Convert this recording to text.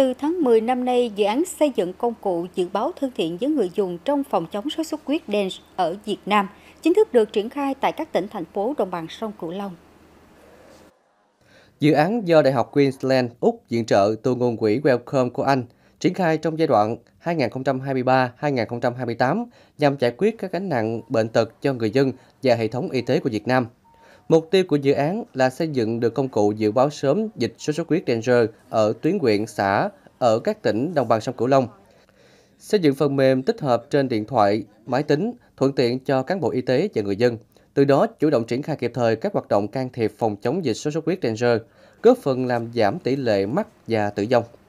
Từ tháng 10 năm nay, dự án xây dựng công cụ dự báo thân thiện với người dùng trong phòng chống sốt xuất huyết DENS ở Việt Nam chính thức được triển khai tại các tỉnh, thành phố đồng bằng sông Cửu Long. Dự án do Đại học Queensland, Úc viện trợ từ nguồn quỹ Wellcome của Anh triển khai trong giai đoạn 2023-2028 nhằm giải quyết các gánh nặng bệnh tật cho người dân và hệ thống y tế của Việt Nam – Mục tiêu của dự án là xây dựng được công cụ dự báo sớm dịch sốt xuất huyết Danger ở tuyến huyện xã ở các tỉnh đồng bằng sông Cửu Long. Xây dựng phần mềm tích hợp trên điện thoại, máy tính, thuận tiện cho cán bộ y tế và người dân. Từ đó chủ động triển khai kịp thời các hoạt động can thiệp phòng chống dịch sốt xuất huyết Danger, góp phần làm giảm tỷ lệ mắc và tử vong.